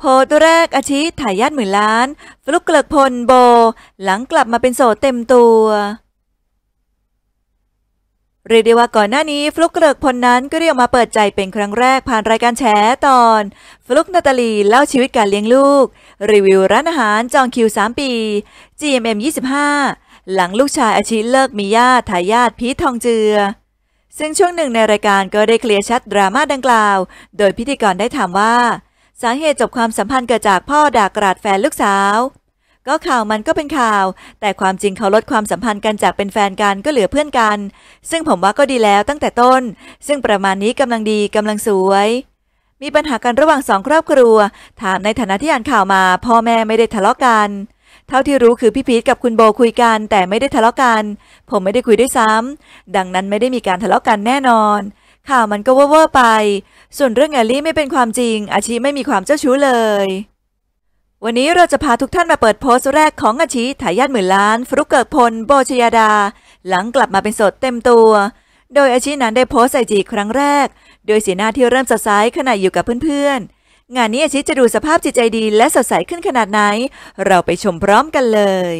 โพตัวแรกอาชิถ่ายญาติหมื่นล้าน ฟลุกเกลิกพลโบ หลังกลับมาเป็นโสดเต็มตัวเรียกได้ว่าก่อนหน้านี้ฟลุกเกลิกพลนั้นก็เรียกมาเปิดใจเป็นครั้งแรกผ่านรายการแฉตอน ฟลุกนาตาลี เล่าชีวิตการเลี้ยงลูก รีวิวร้านอาหารจองคิว 3 ปี GMM 25 หลังลูกชายอาชิเลิกมีญาติถ่ายาิพีททองเจือ ซึ่งช่วงหนึ่งในรายการก็ได้เคลียร์ชัดดราม่าดังกล่าว โดยพิธีกรได้ถามว่าสาเหตุจบความสัมพันธ์เกิดจากพ่อด่ากราดแฟนลูกสาว ก็ข่าวมันก็เป็นข่าว แต่ความจริงเขาลดความสัมพันธ์กันจากเป็นแฟนกันก็เหลือเพื่อนกัน ซึ่งผมว่าก็ดีแล้วตั้งแต่ต้น ซึ่งประมาณนี้กำลังดีกำลังสวย มีปัญหากันระหว่างสองครอบครัว ถามในฐานะที่อ่านข่าวมาพ่อแม่ไม่ได้ทะเลาะกัน เท่าที่รู้คือพี่พีทกับคุณโบคุยกันแต่ไม่ได้ทะเลาะกัน ผมไม่ได้คุยด้วยซ้ำดังนั้นไม่ได้มีการทะเลาะกันแน่นอน ข่าวมันก็เว่อร์ไปส่วนเรื่องแอลลี่ไม่เป็นความจริง อาชีไม่มีความเจ้าชู้เลย วันนี้เราจะพาทุกท่านมาเปิดโพสต์แรกของอาชี่ายาดหมื่นล้านฟลุกเกิกพล โบชยาดา หลังกลับมาเป็นสดเต็มตัว โดยอาชีนั้นได้โพสต์ไอจีครั้งแรก โดยสีหน้าที่เริ่มสดใสขณะอยู่กับเพื่อนๆงานนี้อาชีจะดูสภาพจิตใจดีและสดใสขึ้นขนาดไหน เราไปชมพร้อมกันเลย